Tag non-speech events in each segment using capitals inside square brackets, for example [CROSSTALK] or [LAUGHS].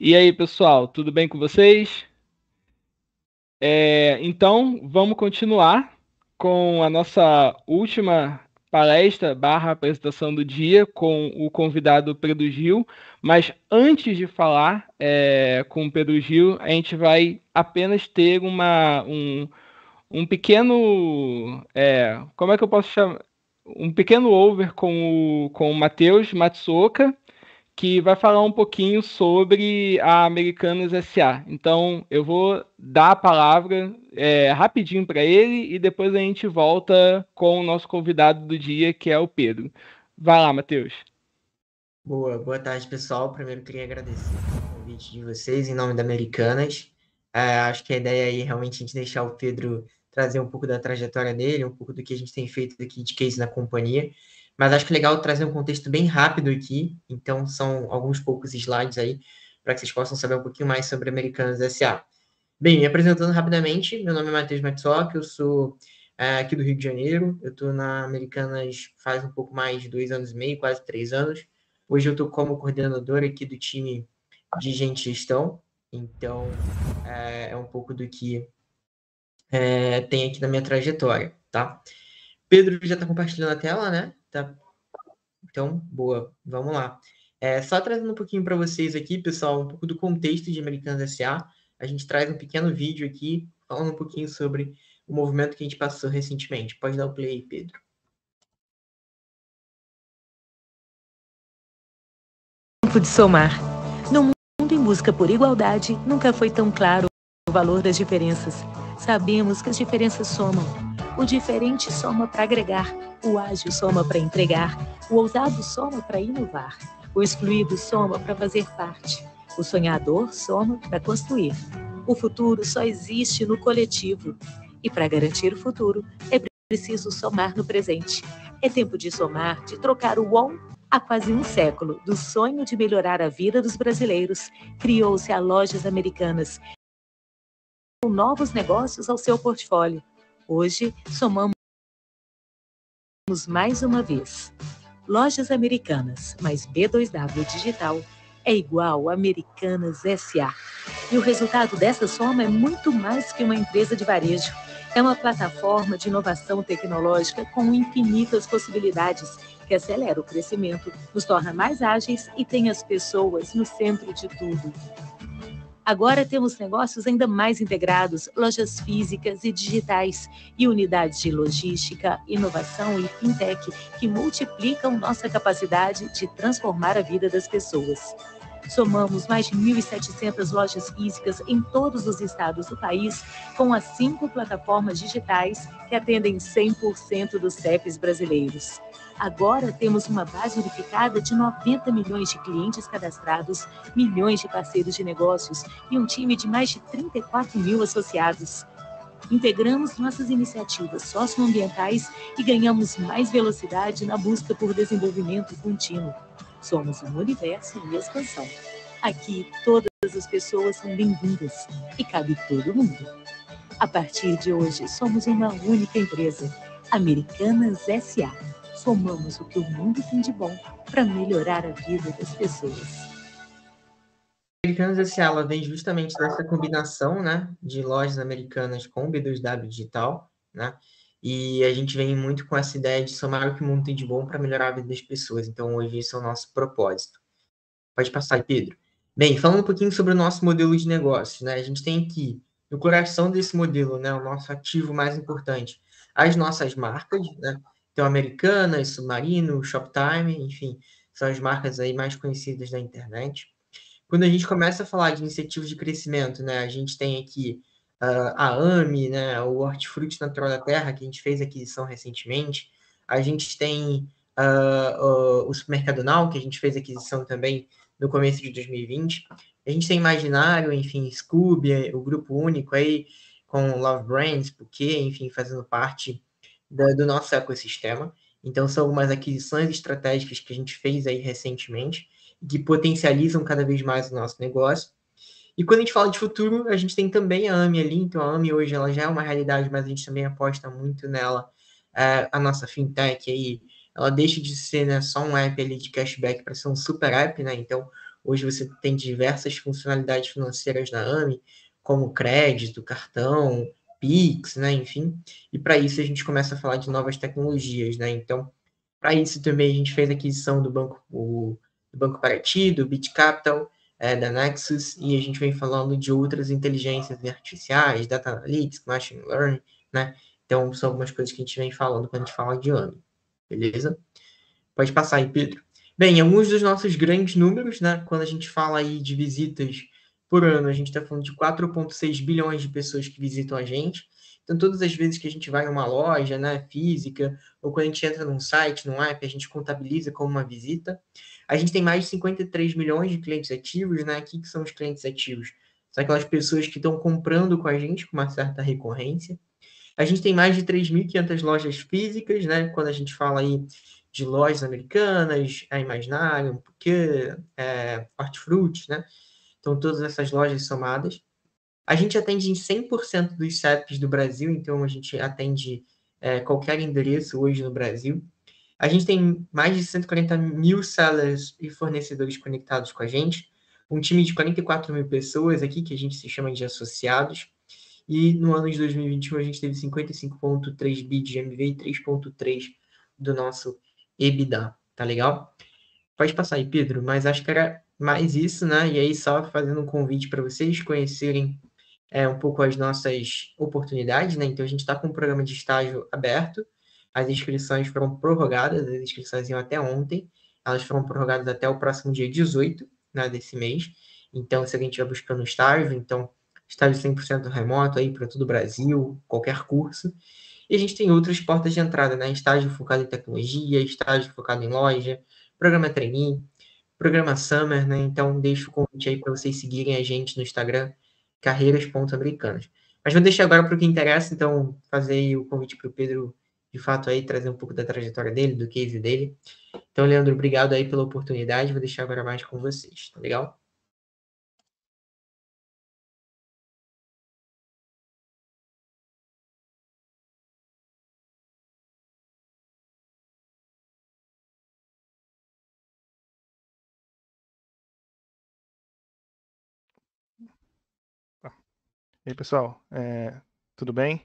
E aí, pessoal, tudo bem com vocês? É, então, vamos continuar com a nossa última palestra barra apresentação do dia com o convidado Pedro Gil. Mas antes de falar é, com o Pedro Gil, a gente vai apenas ter uma, um, um pequeno... É, como é que eu posso chamar? Um pequeno over com o, com o Matheus Matsuoka, que vai falar um pouquinho sobre a Americanas SA. Então, eu vou dar a palavra é, rapidinho para ele e depois a gente volta com o nosso convidado do dia, que é o Pedro. Vai lá, Matheus. Boa, boa tarde, pessoal. Primeiro, queria agradecer o convite de vocês em nome da Americanas. É, acho que a ideia aí é realmente a gente deixar o Pedro trazer um pouco da trajetória dele, um pouco do que a gente tem feito aqui de case na companhia mas acho que é legal trazer um contexto bem rápido aqui, então são alguns poucos slides aí, para que vocês possam saber um pouquinho mais sobre Americanas S.A. Bem, me apresentando rapidamente, meu nome é Matheus Matsock, eu sou é, aqui do Rio de Janeiro, eu estou na Americanas faz um pouco mais de dois anos e meio, quase três anos. Hoje eu estou como coordenador aqui do time de gente gestão, então é, é um pouco do que é, tem aqui na minha trajetória, tá? Pedro já está compartilhando a tela, né? Tá. Então, boa, vamos lá. É, só trazendo um pouquinho para vocês aqui, pessoal, um pouco do contexto de Americanas SA. A gente traz um pequeno vídeo aqui falando um pouquinho sobre o movimento que a gente passou recentemente. Pode dar o play, Pedro. Tempo de somar. No mundo em busca por igualdade, nunca foi tão claro o valor das diferenças. Sabemos que as diferenças somam o diferente soma para agregar, o ágil soma para entregar, o ousado soma para inovar, o excluído soma para fazer parte, o sonhador soma para construir. O futuro só existe no coletivo. E para garantir o futuro, é preciso somar no presente. É tempo de somar, de trocar o on Há quase um século, do sonho de melhorar a vida dos brasileiros, criou-se a Lojas Americanas, com novos negócios ao seu portfólio. Hoje, somamos mais uma vez. Lojas Americanas mais B2W Digital é igual Americanas SA. E o resultado dessa soma é muito mais que uma empresa de varejo. É uma plataforma de inovação tecnológica com infinitas possibilidades que acelera o crescimento, nos torna mais ágeis e tem as pessoas no centro de tudo. Agora temos negócios ainda mais integrados, lojas físicas e digitais e unidades de logística, inovação e fintech que multiplicam nossa capacidade de transformar a vida das pessoas. Somamos mais de 1.700 lojas físicas em todos os estados do país, com as cinco plataformas digitais que atendem 100% dos CEPs brasileiros. Agora temos uma base unificada de 90 milhões de clientes cadastrados, milhões de parceiros de negócios e um time de mais de 34 mil associados. Integramos nossas iniciativas socioambientais e ganhamos mais velocidade na busca por desenvolvimento contínuo. Somos um universo em expansão. Aqui todas as pessoas são bem-vindas e cabe todo mundo. A partir de hoje, somos uma única empresa, Americanas SA somamos o que o mundo tem de bom para melhorar a vida das pessoas. Americanas S.A. vem justamente dessa combinação né, de lojas americanas com B2W Digital, né? E a gente vem muito com essa ideia de somar o que o mundo tem de bom para melhorar a vida das pessoas. Então, hoje, esse é o nosso propósito. Pode passar, Pedro. Bem, falando um pouquinho sobre o nosso modelo de negócios, né? A gente tem aqui, no coração desse modelo, né, o nosso ativo mais importante, as nossas marcas, né? Tem então, americana, Americanas, Submarino, Shoptime, enfim, são as marcas aí mais conhecidas da internet. Quando a gente começa a falar de iniciativas de crescimento, né, a gente tem aqui uh, a AME, né, o Hortifruti Natural da Terra, que a gente fez aquisição recentemente, a gente tem uh, uh, o Supermercado Now, que a gente fez aquisição também no começo de 2020, a gente tem Imaginário, enfim, Scooby, o grupo único aí, com Love Brands, porque, enfim, fazendo parte do nosso ecossistema. Então, são algumas aquisições estratégicas que a gente fez aí recentemente, que potencializam cada vez mais o nosso negócio. E quando a gente fala de futuro, a gente tem também a AMI ali. Então, a AMI hoje ela já é uma realidade, mas a gente também aposta muito nela. É, a nossa fintech aí, ela deixa de ser né, só um app ali de cashback para ser um super app, né? Então, hoje você tem diversas funcionalidades financeiras na AMI, como crédito, cartão, Pix, né, enfim. E para isso a gente começa a falar de novas tecnologias, né? Então, para isso também a gente fez a aquisição do banco o, do Banco Paraty, do Bit Capital, é, da Nexus, e a gente vem falando de outras inteligências artificiais, data analytics, machine learning, né? Então, são algumas coisas que a gente vem falando quando a gente fala de ano. Beleza? Pode passar aí, Pedro. Bem, alguns dos nossos grandes números, né? Quando a gente fala aí de visitas por ano. A gente está falando de 4,6 bilhões de pessoas que visitam a gente. Então, todas as vezes que a gente vai numa loja né, física, ou quando a gente entra num site, num app, a gente contabiliza como uma visita. A gente tem mais de 53 milhões de clientes ativos, né? O que, são os clientes ativos? São aquelas pessoas que estão comprando com a gente com uma certa recorrência. A gente tem mais de 3.500 lojas físicas, né? Quando a gente fala aí de lojas americanas, a Imaginário, porque é, Hortifruti, né? Então, todas essas lojas somadas. A gente atende em 100% dos CEPs do Brasil, então a gente atende é, qualquer endereço hoje no Brasil. A gente tem mais de 140 mil sellers e fornecedores conectados com a gente, um time de 44 mil pessoas aqui, que a gente se chama de associados. E no ano de 2021 a gente teve 55,3 bi de MV e 3,3 do nosso EBITDA, tá legal? Pode passar aí, Pedro, mas acho que era mais isso, né? E aí, só fazendo um convite para vocês conhecerem é, um pouco as nossas oportunidades, né? Então, a gente está com um programa de estágio aberto. As inscrições foram prorrogadas, as inscrições iam até ontem. Elas foram prorrogadas até o próximo dia 18 né, desse mês. Então, se alguém estiver buscando estágio, então, estágio 100% remoto aí para todo o Brasil, qualquer curso. E a gente tem outras portas de entrada, né? Estágio focado em tecnologia, estágio focado em loja, programa trainee, programa Summer, né, né? Então deixo o convite aí para vocês seguirem a gente no Instagram, carreiras.americanas. Mas vou deixar agora para o que interessa, então fazer o convite para o Pedro, de fato, aí trazer um pouco da trajetória dele, do case dele. Então, Leandro, obrigado aí pela oportunidade. Vou deixar agora mais com vocês, tá legal? E aí, pessoal, é, tudo bem?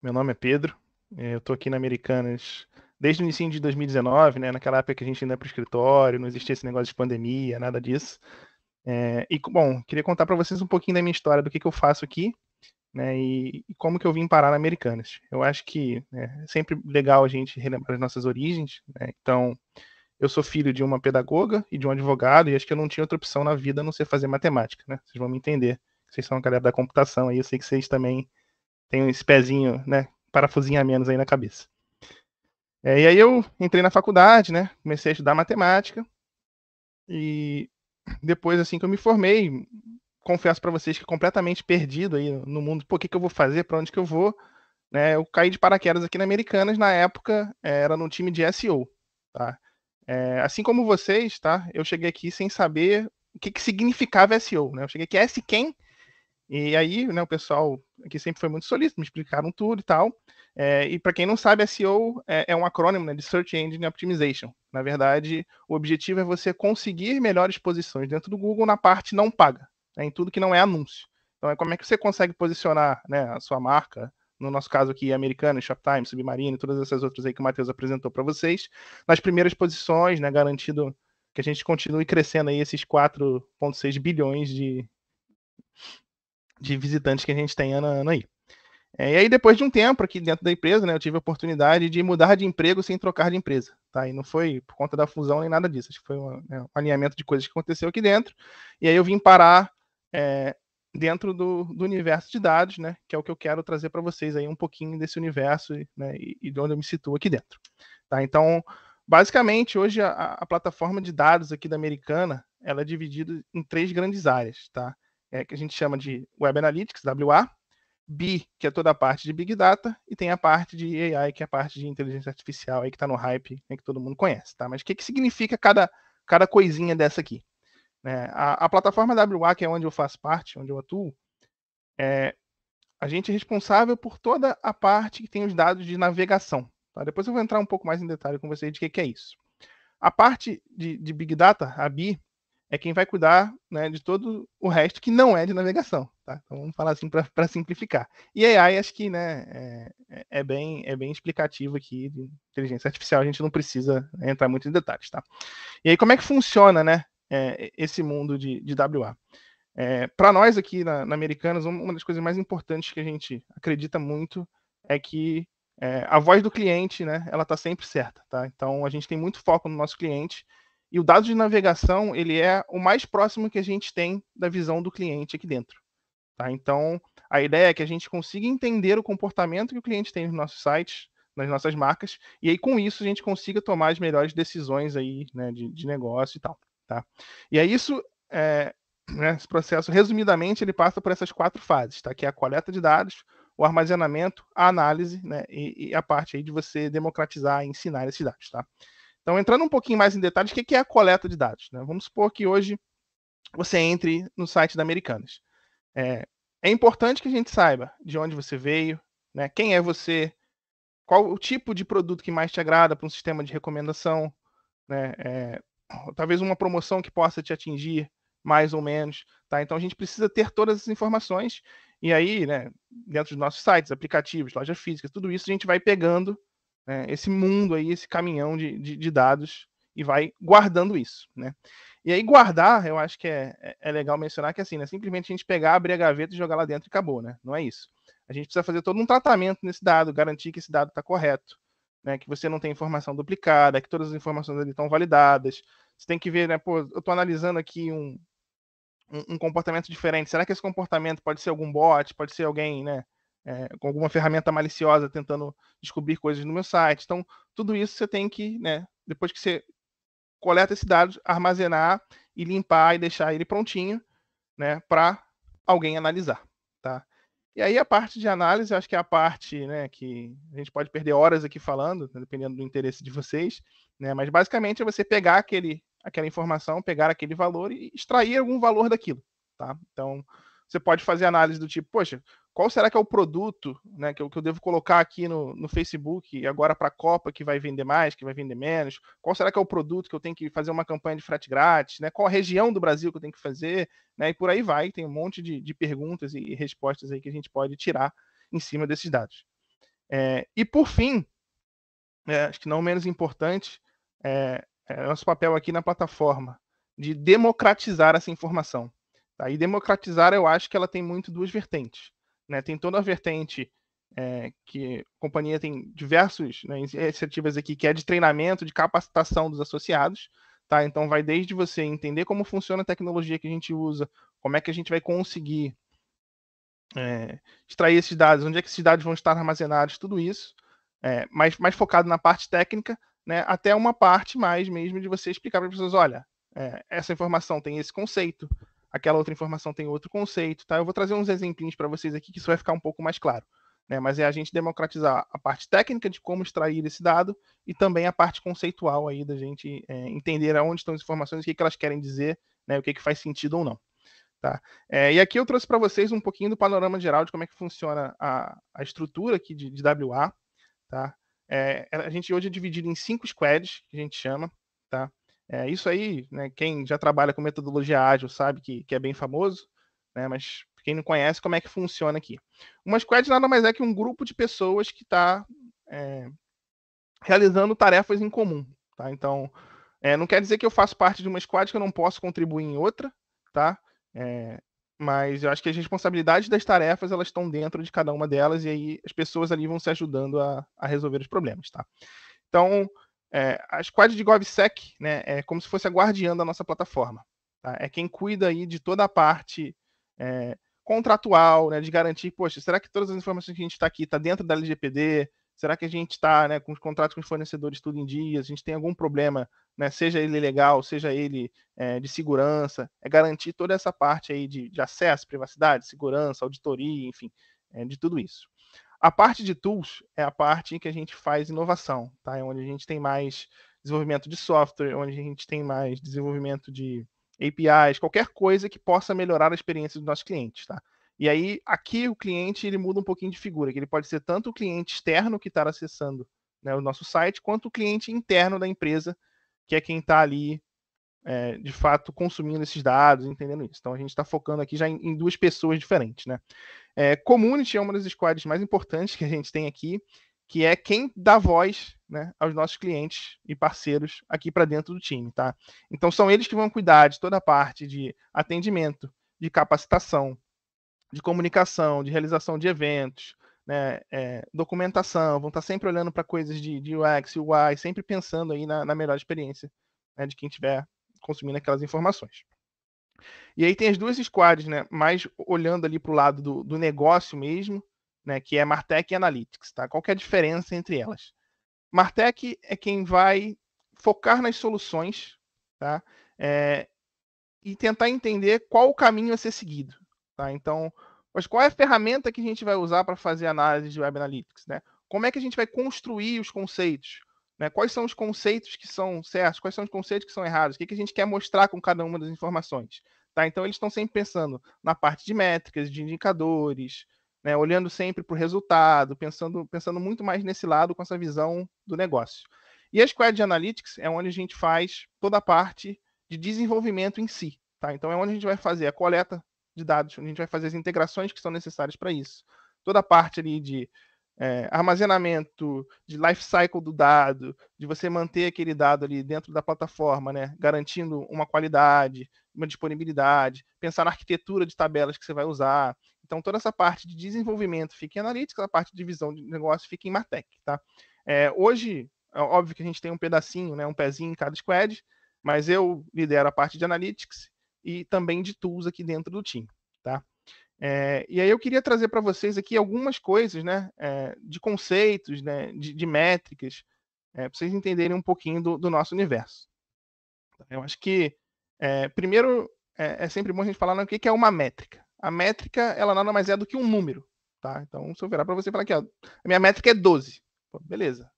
Meu nome é Pedro, é, eu estou aqui na Americanas desde o início de 2019, né, naquela época que a gente ainda é para o escritório, não existia esse negócio de pandemia, nada disso. É, e, bom, queria contar para vocês um pouquinho da minha história, do que, que eu faço aqui, né, e, e, como que eu vim parar na Americanas. Eu acho que né, é sempre legal a gente relembrar as nossas origens, né, então... Eu sou filho de uma pedagoga e de um advogado, e acho que eu não tinha outra opção na vida a não ser fazer matemática, né? Vocês vão me entender vocês são a galera da computação aí, eu sei que vocês também têm esse pezinho, né? Parafusinho a menos aí na cabeça. É, e aí eu entrei na faculdade, né? Comecei a estudar matemática. E depois, assim que eu me formei, confesso para vocês que completamente perdido aí no mundo, pô, o que, que eu vou fazer, para onde que eu vou, né? Eu caí de paraquedas aqui na Americanas, na época eh, era no time de SEO, tá? É, assim como vocês, tá? Eu cheguei aqui sem saber o que, que significava SEO, né? Eu cheguei aqui, S quem e aí, né, o pessoal que sempre foi muito solícito, me explicaram tudo e tal. É, e para quem não sabe, SEO é, é um acrônimo né, de Search Engine Optimization. Na verdade, o objetivo é você conseguir melhores posições dentro do Google na parte não paga, né, em tudo que não é anúncio. Então, é como é que você consegue posicionar né, a sua marca, no nosso caso aqui, Americana, Shoptime, Submarino, todas essas outras aí que o Matheus apresentou para vocês, nas primeiras posições, né, garantido que a gente continue crescendo aí esses 4,6 bilhões de, de visitantes que a gente tem ano a ano aí. É, e aí, depois de um tempo aqui dentro da empresa, né, eu tive a oportunidade de mudar de emprego sem trocar de empresa. Tá? E não foi por conta da fusão nem nada disso. Acho que foi um, né, um alinhamento de coisas que aconteceu aqui dentro. E aí eu vim parar é, dentro do, do, universo de dados, né, que é o que eu quero trazer para vocês aí um pouquinho desse universo né, e, e, de onde eu me situo aqui dentro. Tá? Então, basicamente, hoje a, a plataforma de dados aqui da Americana ela é dividida em três grandes áreas. Tá? é, que a gente chama de Web Analytics, WA, B, que é toda a parte de Big Data, e tem a parte de AI, que é a parte de inteligência artificial aí que está no hype, né, que todo mundo conhece, tá? Mas o que, que significa cada, cada coisinha dessa aqui? É, a, a, plataforma WA, que é onde eu faço parte, onde eu atuo, é, a gente é responsável por toda a parte que tem os dados de navegação. Tá? Depois eu vou entrar um pouco mais em detalhe com vocês de que, que é isso. A parte de, de Big Data, a BI, é quem vai cuidar né, de todo o resto que não é de navegação. Tá? Então vamos falar assim para simplificar. E AI acho que né, é, é, bem, é bem explicativo aqui de inteligência artificial, a gente não precisa entrar muito em detalhes. Tá? E aí como é que funciona né, é, esse mundo de, de WA? É, para nós aqui na, na Americanas, uma das coisas mais importantes que a gente acredita muito é que é, a voz do cliente, né, ela está sempre certa, tá? Então a gente tem muito foco no nosso cliente e o dado de navegação, ele é o mais próximo que a gente tem da visão do cliente aqui dentro. Tá? Então, a ideia é que a gente consiga entender o comportamento que o cliente tem nos nossos sites, nas nossas marcas, e aí com isso a gente consiga tomar as melhores decisões aí, né, de, de negócio e tal. Tá? E é isso, é, né, esse processo, resumidamente, ele passa por essas quatro fases, tá? que é a coleta de dados, o armazenamento, a análise né, e, e a parte aí de você democratizar e ensinar esses dados. Tá? Então, entrando um pouquinho mais em detalhes, o que é a coleta de dados? Né? Vamos supor que hoje você entre no site da Americanas. É, é importante que a gente saiba de onde você veio, né? quem é você, qual o tipo de produto que mais te agrada para um sistema de recomendação, né? É, talvez uma promoção que possa te atingir mais ou menos, tá? Então a gente precisa ter todas as informações e aí, né, dentro dos nossos sites, aplicativos, loja física, tudo isso a gente vai pegando né, esse mundo aí, esse caminhão de, de, de, dados e vai guardando isso, né? E aí guardar, eu acho que é, é, é legal mencionar que assim, né, simplesmente a gente pegar, abrir a gaveta e jogar lá dentro e acabou, né? Não é isso. A gente precisa fazer todo um tratamento nesse dado, garantir que esse dado está correto, né, que você não tem informação duplicada, que todas as informações ali estão validadas. Você tem que ver, né, pô, eu estou analisando aqui um, um, um comportamento diferente. Será que esse comportamento pode ser algum bot, pode ser alguém, né? é, com alguma ferramenta maliciosa tentando descobrir coisas no meu site. Então, tudo isso você tem que, né, depois que você coleta esses dados, armazenar e limpar e deixar ele prontinho, né, para alguém analisar, tá? E aí a parte de análise, acho que é a parte, né, que a gente pode perder horas aqui falando, né, dependendo do interesse de vocês, né? Mas basicamente é você pegar aquele, aquela informação, pegar aquele valor e extrair algum valor daquilo, tá? Então, você pode fazer análise do tipo, poxa, qual será que é o produto né, que, eu, que eu devo colocar aqui no, no Facebook agora para a Copa que vai vender mais, que vai vender menos? Qual será que é o produto que eu tenho que fazer uma campanha de frete grátis? Né? Qual a região do Brasil que eu tenho que fazer? Né? E por aí vai, tem um monte de, de perguntas e respostas aí que a gente pode tirar em cima desses dados. É, e por fim, é, acho que não menos importante, é, é nosso papel aqui na plataforma de democratizar essa informação. Aí E democratizar, eu acho que ela tem muito duas vertentes. Né? Tem toda a vertente é, que a companhia tem diversas né, iniciativas aqui, que é de treinamento, de capacitação dos associados. Tá? Então, vai desde você entender como funciona a tecnologia que a gente usa, como é que a gente vai conseguir é, extrair esses dados, onde é que esses dados vão estar armazenados, tudo isso, é, mais, mais focado na parte técnica, né, até uma parte mais mesmo de você explicar para as pessoas, olha, é, essa informação tem esse conceito, aquela outra informação tem outro conceito, tá? Eu vou trazer uns exemplinhos para vocês aqui que isso vai ficar um pouco mais claro. Né? Mas é a gente democratizar a parte técnica de como extrair esse dado e também a parte conceitual aí da gente é, entender aonde estão as informações, o que, que elas querem dizer, né? o que, que faz sentido ou não. Tá? É, e aqui eu trouxe para vocês um pouquinho do panorama geral de como é que funciona a, a estrutura aqui de, de WA. Tá? É, a gente hoje é dividido em cinco squads, que a gente chama. Tá? É, isso aí, né, quem já trabalha com metodologia ágil sabe que, que é bem famoso, né, mas quem não conhece, como é que funciona aqui. Uma squad nada mais é que um grupo de pessoas que está é, realizando tarefas em comum. Tá? Então, é, não quer dizer que eu faço parte de uma squad que eu não posso contribuir em outra, tá? É, mas eu acho que as responsabilidades das tarefas elas estão dentro de cada uma delas e aí as pessoas ali vão se ajudando a, a resolver os problemas, tá? Então, é, a squad de GovSec né, é como se fosse a guardiã da nossa plataforma. Tá? É quem cuida aí de toda a parte é, contratual, né, de garantir, poxa, será que todas as informações que a gente está aqui está dentro da LGPD? Será que a gente está né, com os contratos com os fornecedores tudo em dia? A gente tem algum problema, né, seja ele legal, seja ele é, de segurança? É garantir toda essa parte aí de, de acesso, privacidade, segurança, auditoria, enfim, é, de tudo isso. A parte de tools é a parte em que a gente faz inovação, tá? É onde a gente tem mais desenvolvimento de software, onde a gente tem mais desenvolvimento de APIs, qualquer coisa que possa melhorar a experiência dos nossos clientes, tá? E aí aqui o cliente ele muda um pouquinho de figura, que ele pode ser tanto o cliente externo que está acessando né, o nosso site, quanto o cliente interno da empresa, que é quem está ali é, de fato consumindo esses dados, entendendo isso. Então a gente está focando aqui já em, em duas pessoas diferentes, né? É, community é uma das squads mais importantes que a gente tem aqui, que é quem dá voz né, aos nossos clientes e parceiros aqui para dentro do time, tá? Então são eles que vão cuidar de toda a parte de atendimento, de capacitação, de comunicação, de realização de eventos, né, é, documentação, vão estar tá sempre olhando para coisas de, de UX, UI, sempre pensando aí na, na melhor experiência né, de quem estiver consumindo aquelas informações. E aí tem as duas squads, né? olhando ali para o lado do, do, negócio mesmo, né? Que é Martech e Analytics, tá? Qual é a diferença entre elas? Martech é quem vai focar nas soluções, tá? É, e tentar entender qual o caminho a ser seguido, tá? Então, mas qual é a ferramenta que a gente vai usar para fazer análise de Web Analytics, né? Como é que a gente vai construir os conceitos? Né? Quais são os conceitos que são certos? Quais são os conceitos que são errados? O que, que a gente quer mostrar com cada uma das informações? Tá? Então, eles estão sempre pensando na parte de métricas, de indicadores, né? olhando sempre para o resultado, pensando, pensando muito mais nesse lado com essa visão do negócio. E a Squad Analytics é onde a gente faz toda a parte de desenvolvimento em si. Tá? Então, é onde a gente vai fazer a coleta de dados, onde a gente vai fazer as integrações que são necessárias para isso. Toda a parte ali de é, armazenamento, de life cycle do dado, de você manter aquele dado ali dentro da plataforma, né, garantindo uma qualidade, uma disponibilidade, pensar na arquitetura de tabelas que você vai usar. Então, toda essa parte de desenvolvimento fica em Analytics, a parte de visão de negócio fica em Martech, tá? É, hoje, é óbvio que a gente tem um pedacinho, né, um pezinho em cada squad, mas eu lidero a parte de Analytics e também de tools aqui dentro do time, tá? É, e aí eu queria trazer para vocês aqui algumas coisas, né, é, de conceitos, né, de, de métricas, é, eh, para vocês entenderem um pouquinho do, do, nosso universo. Tá, eu acho que, primeiro, é, é, sempre bom a gente falar né, o que, é uma métrica. A métrica, ela nada mais é do que um número, tá? Então, se eu virar para você e falar aqui, ó, a minha métrica é 12. Pô, beleza,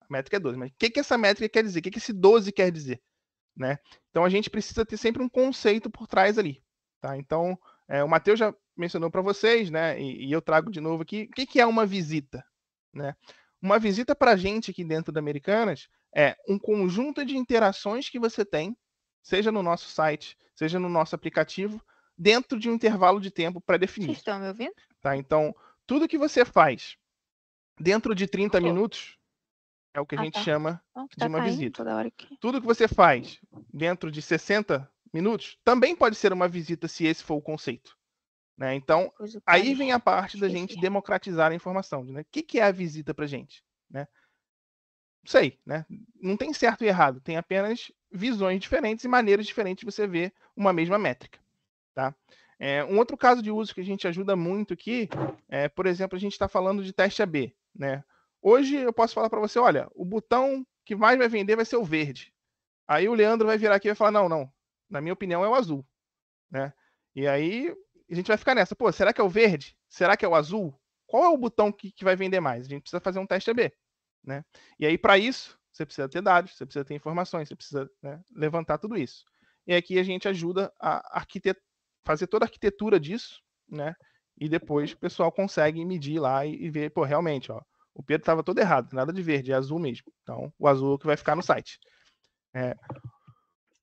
a métrica é 12. Mas o que, que essa métrica quer dizer? O que, que esse 12 quer dizer? Né? Então, a gente precisa ter sempre um conceito por trás ali, tá? Então... É, o Matheus já mencionou para vocês, né? E, e, eu trago de novo aqui. O que, que é uma visita? Né? Uma visita para a gente aqui dentro da Americanas é um conjunto de interações que você tem, seja no nosso site, seja no nosso aplicativo, dentro de um intervalo de tempo pré-definido. Vocês estão me ouvindo? Tá, então, tudo que você faz dentro de 30 minutos é o que a ah, gente tá. chama então, de tá uma visita. Tudo que você faz dentro de 60 minutos, também pode ser uma visita se esse for o conceito. Né? Então, aí vem a parte da gente democratizar a informação. Né? O que, que é a visita para gente? Né? Não sei, né? não tem certo e errado, tem apenas visões diferentes e maneiras diferentes de você ver uma mesma métrica. Tá? É, um outro caso de uso que a gente ajuda muito aqui, é, por exemplo, a gente está falando de teste AB. Né? Hoje eu posso falar para você, olha, o botão que mais vai vender vai ser o verde. Aí o Leandro vai virar aqui e vai falar, não, não, na minha opinião, é o azul. Né? E aí a gente vai ficar nessa. Pô, será que é o verde? Será que é o azul? Qual é o botão que, que vai vender mais? A gente precisa fazer um teste AB. Né? E aí, para isso, você precisa ter dados, você precisa ter informações, você precisa né, levantar tudo isso. E aqui a gente ajuda a arquitet... fazer toda a arquitetura disso, né? E depois o pessoal consegue medir lá e, ver, pô, realmente, ó, o Pedro estava todo errado, nada de verde, é azul mesmo. Então, o azul é o que vai ficar no site. É,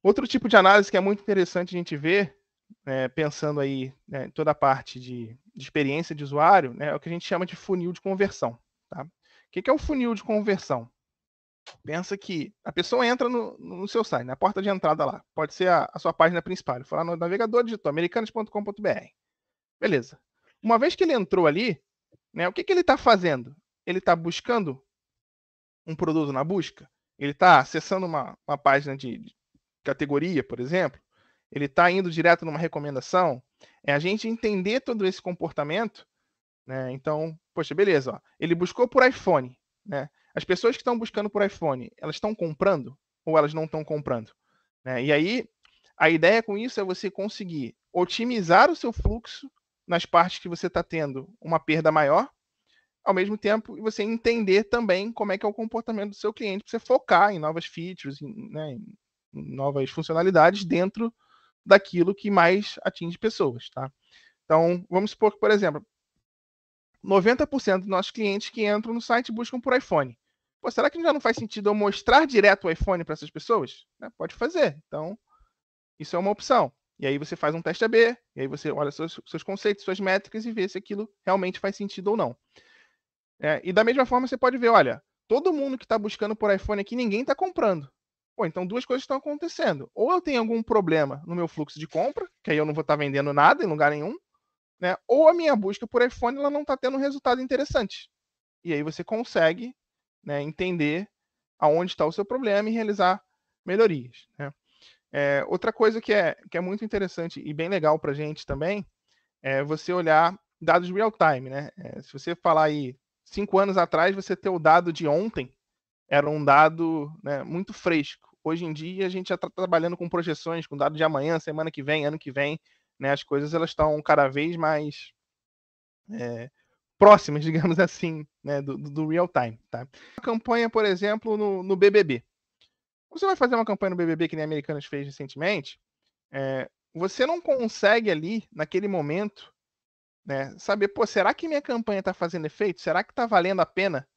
Outro tipo de análise que é muito interessante a gente ver, é, pensando aí né, toda a parte de, de experiência de usuário, né, é o que a gente chama de funil de conversão. Tá? O que, é o funil de conversão? Pensa que a pessoa entra no, no, seu site, na porta de entrada lá. Pode ser a, a sua página principal. Ele foi lá ah, no navegador, digitou americanas.com.br. Beleza. Uma vez que ele entrou ali, né, o que, que ele está fazendo? Ele está buscando um produto na busca? Ele está acessando uma, uma página de, categoria, por exemplo, ele está indo direto numa recomendação, é a gente entender todo esse comportamento, né? Então, poxa, beleza, ó, ele buscou por iPhone, né? As pessoas que estão buscando por iPhone, elas estão comprando ou elas não estão comprando? Né? E aí, a ideia com isso é você conseguir otimizar o seu fluxo nas partes que você está tendo uma perda maior, ao mesmo tempo, e você entender também como é que é o comportamento do seu cliente, para você focar em novas features, em, né, em novas funcionalidades dentro daquilo que mais atinge pessoas, tá? Então, vamos supor que, por exemplo, 90% dos nossos clientes que entram no site buscam por iPhone. Pô, será que já não faz sentido eu mostrar direto o iPhone para essas pessoas? Né, pode fazer. Então, isso é uma opção. E aí você faz um teste AB, e aí você olha seus, seus conceitos, suas métricas e vê se aquilo realmente faz sentido ou não. É, e da mesma forma você pode ver, olha, todo mundo que está buscando por iPhone aqui, ninguém está comprando. Pô, então duas coisas estão acontecendo. Ou eu tenho algum problema no meu fluxo de compra, que aí eu não vou estar tá vendendo nada em lugar nenhum, né? Ou a minha busca por iPhone ela não está tendo um resultado interessante. E aí você consegue né, entender aonde está o seu problema e realizar melhorias. Né? É, outra coisa que é, que é muito interessante e bem legal para a gente também é você olhar dados real time. Né? É, se você falar aí cinco anos atrás, você ter o dado de ontem, era um dado né, muito fresco. Hoje em dia a gente já está trabalhando com projeções, com dado de amanhã, semana que vem, ano que vem, né, as coisas elas estão cada vez mais é, próximas, [LAUGHS] digamos assim, né, do, do, real time. Tá? A campanha, por exemplo, no, no, BBB. Você vai fazer uma campanha no BBB que nem a Americanas fez recentemente, é, você não consegue ali, naquele momento, né, saber, pô, será que minha campanha está fazendo efeito? Será que está valendo a pena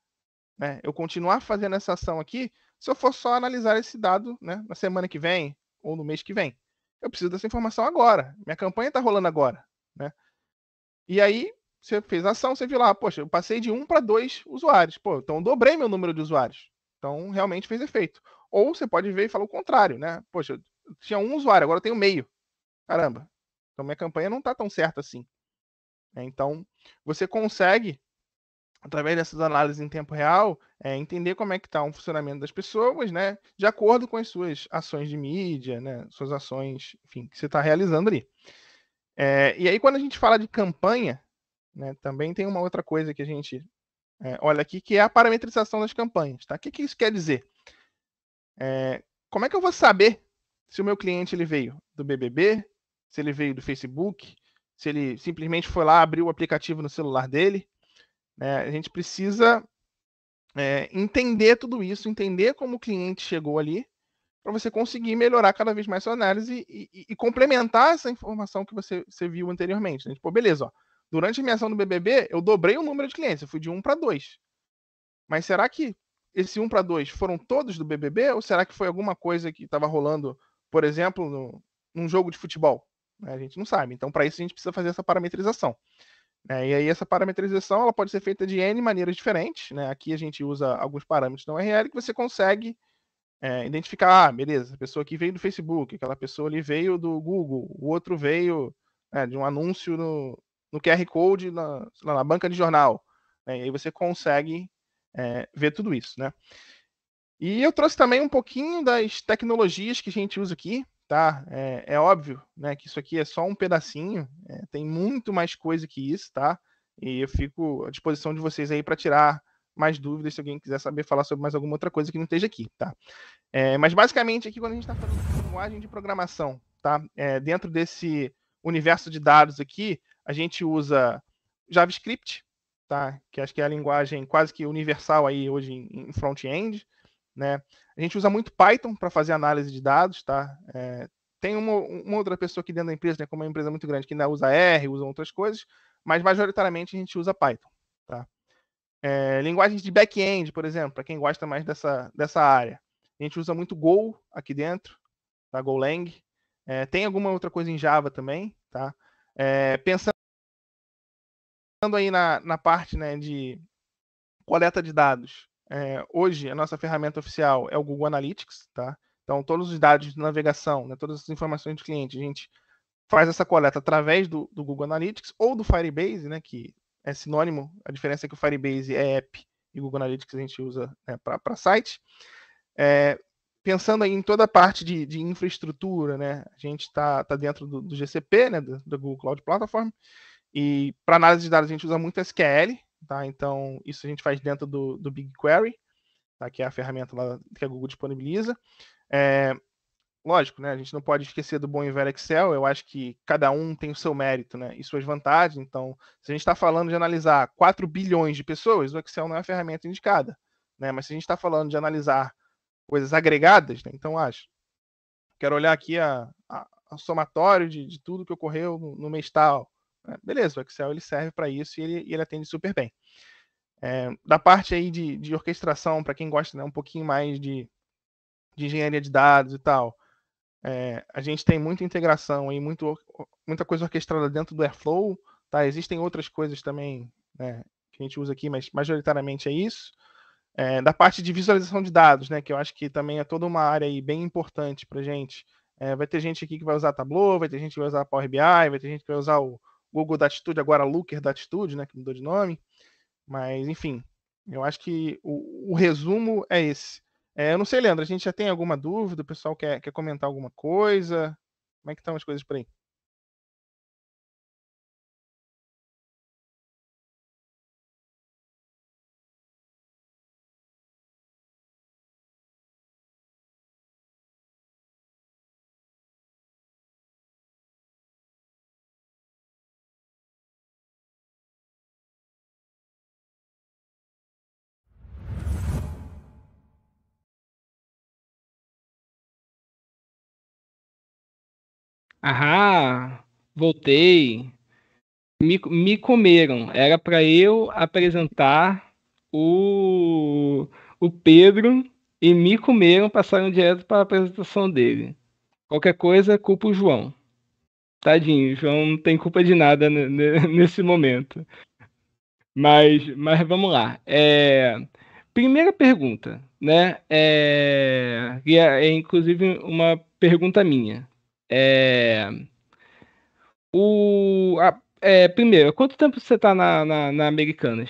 né, eu continuar fazendo essa ação aqui se eu for só analisar esse dado né, na semana que vem ou no mês que vem. Eu preciso dessa informação agora. Minha campanha está rolando agora. Né? E aí, você fez a ação, você viu lá, poxa, eu passei de um para dois usuários. Pô, então dobrei meu número de usuários. Então, realmente fez efeito. Ou você pode ver e falar o contrário, né? Poxa, eu tinha um usuário, agora eu tenho meio. Caramba. Então, minha campanha não está tão certa assim. Né, então, você consegue através dessas análises em tempo real, é, entender como é que está o funcionamento das pessoas, né, de acordo com as suas ações de mídia, né, suas ações, enfim, que você está realizando ali. É, e aí, quando a gente fala de campanha, né, também tem uma outra coisa que a gente é, olha aqui, que é a parametrização das campanhas. Tá? O que, que isso quer dizer? É, como é que eu vou saber se o meu cliente ele veio do BBB, se ele veio do Facebook, se ele simplesmente foi lá, abriu o aplicativo no celular dele, né? A gente precisa é, entender tudo isso, entender como o cliente chegou ali, para você conseguir melhorar cada vez mais sua análise e, e, e complementar essa informação que você, você viu anteriormente. Né? Tipo, beleza, ó, durante a minha ação do BBB, eu dobrei o número de clientes, eu fui de 1 para 2. Mas será que esse 1 para 2 foram todos do BBB ou será que foi alguma coisa que estava rolando, por exemplo, no, num jogo de futebol? A gente não sabe. Então, para isso, a gente precisa fazer essa parametrização. Né? E aí essa parametrização ela pode ser feita de N maneiras diferentes. Né? Aqui a gente usa alguns parâmetros na URL que você consegue é, identificar, ah, beleza, a pessoa aqui veio do Facebook, aquela pessoa ali veio do Google, o outro veio né, de um anúncio no, no QR Code na, lá, na banca de jornal. Né? E aí você consegue é, ver tudo isso. Né? E eu trouxe também um pouquinho das tecnologias que a gente usa aqui tá? É, é, óbvio, né, que isso aqui é só um pedacinho, é, tem muito mais coisa que isso, tá? E eu fico à disposição de vocês aí para tirar mais dúvidas, se alguém quiser saber falar sobre mais alguma outra coisa que não esteja aqui, tá? É, mas basicamente aqui quando a gente está falando de linguagem de programação, tá? É, dentro desse universo de dados aqui, a gente usa JavaScript, tá? Que acho que é a linguagem quase que universal aí hoje em, em front-end, né? A gente usa muito Python para fazer análise de dados, tá? É, tem uma, uma, outra pessoa aqui dentro da empresa, né, como é uma empresa muito grande, que ainda usa R, usa outras coisas, mas majoritariamente a gente usa Python. Tá? É, linguagens de back-end, por exemplo, para quem gosta mais dessa, dessa área. A gente usa muito Go aqui dentro, tá? Golang. É, tem alguma outra coisa em Java também, tá? É, pensando aí na, na parte né, de coleta de dados, é, hoje, a nossa ferramenta oficial é o Google Analytics, tá? Então, todos os dados de navegação, né, todas as informações do cliente, a gente faz essa coleta através do, do, Google Analytics ou do Firebase, né, que é sinônimo, a diferença é que o Firebase é app e o Google Analytics a gente usa né, para site. É, pensando aí em toda a parte de, de infraestrutura, né, a gente está tá dentro do, do, GCP, né, do, do Google Cloud Platform, e para análise de dados a gente usa muito SQL, Tá? Então, isso a gente faz dentro do, do BigQuery, tá? que é a ferramenta lá que a Google disponibiliza. É, lógico, né? A gente não pode esquecer do bom e velho Excel. Eu acho que cada um tem o seu mérito, né? E suas vantagens. Então, se a gente está falando de analisar 4 bilhões de pessoas, o Excel não é a ferramenta indicada, né? Mas se a gente está falando de analisar coisas agregadas, né? então acho. Quero olhar aqui a, a, a somatório de, de, tudo que ocorreu no, no mês tal. É, beleza, o Excel ele serve para isso e ele, ele atende super bem. É, da parte aí de, de orquestração, para quem gosta né, um pouquinho mais de, de engenharia de dados e tal, é, a gente tem muita integração e muito, muita coisa orquestrada dentro do Airflow. Tá? Existem outras coisas também né, que a gente usa aqui, mas majoritariamente é isso. É, da parte de visualização de dados, né, que eu acho que também é toda uma área aí bem importante para gente. É, vai ter gente aqui que vai usar Tableau, vai ter gente que vai usar Power BI, vai ter gente que vai usar o, Google da Atitude, agora Looker da Atitude, né, que mudou de nome. Mas, enfim, eu acho que o, o resumo é esse. É, eu não sei, Leandro, a gente já tem alguma dúvida? O pessoal quer, quer comentar alguma coisa? Como é que estão as coisas por aí? ah, voltei, me, me comeram. Era para eu apresentar o, o Pedro e me comeram, passaram direto para a apresentação dele. Qualquer coisa, culpa o João. Tadinho, o João não tem culpa de nada [LAUGHS] nesse momento. Mas, mas vamos lá. É, primeira pergunta, né? É, é, é inclusive uma pergunta minha, é... O... A... É, primeiro, quanto tempo você está na, na, na, Americanas?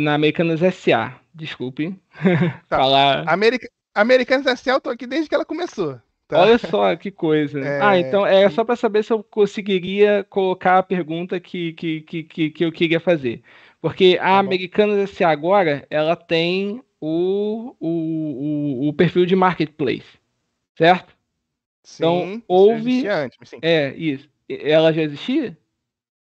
Na Americanas SA, desculpe. [LAUGHS] Tá. Falar... America... Americanas SA eu tô aqui desde que ela começou. Tá. Olha só que coisa. [LAUGHS] É... Ah, então é só para saber se eu conseguiria colocar a pergunta que, que, que, que, eu queria fazer. Porque a tá Americanas SA agora, ela tem o, o, o, o perfil de marketplace, certo? Então, sim, então, houve. Antes, mas sim. É, isso. Ela já existia?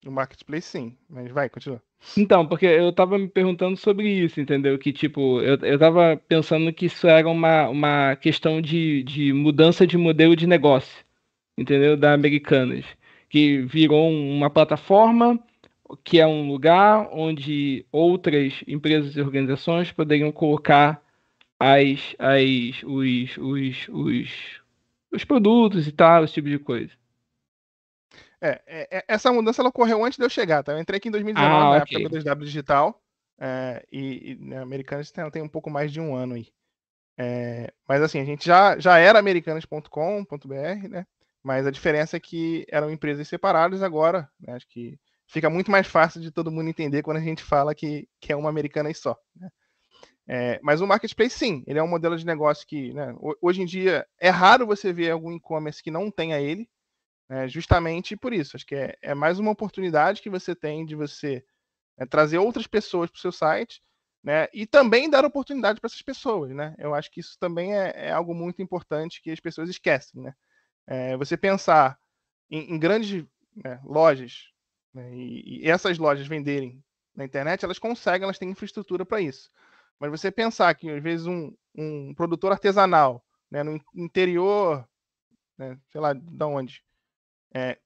No marketplace, sim. Mas vai, continua. Então, porque eu tava me perguntando sobre isso, entendeu? Que, tipo, eu, eu tava pensando que isso era uma, uma questão de, de mudança de modelo de negócio, entendeu? Da Americanas. Que virou uma plataforma que é um lugar onde outras empresas e organizações poderiam colocar as, as, os, os, os, os produtos e tal, esse tipo de coisa. É, é, é, essa mudança ela ocorreu antes de eu chegar, tá? Eu entrei aqui em 2019, ah, na okay. época do 2W Digital, é, e, e né, Americanas tem, tem, um pouco mais de um ano aí. É, mas assim, a gente já, já era americanas.com.br, né? Mas a diferença é que eram empresas separadas agora, né? Acho que fica muito mais fácil de todo mundo entender quando a gente fala que, que é uma americana e só, né? É, mas o marketplace, sim, ele é um modelo de negócio que, né, hoje em dia, é raro você ver algum e-commerce que não tenha ele, né, justamente por isso. Acho que é, é, mais uma oportunidade que você tem de você né, trazer outras pessoas para o seu site né, e também dar oportunidade para essas pessoas. Né? Eu acho que isso também é, é algo muito importante que as pessoas esquecem. Né? É, você pensar em, em grandes né, lojas né, e, e essas lojas venderem na internet, elas conseguem, elas têm infraestrutura para isso. Mas você pensar que, às vezes, um, um produtor artesanal né, no interior, né, sei lá de onde, é,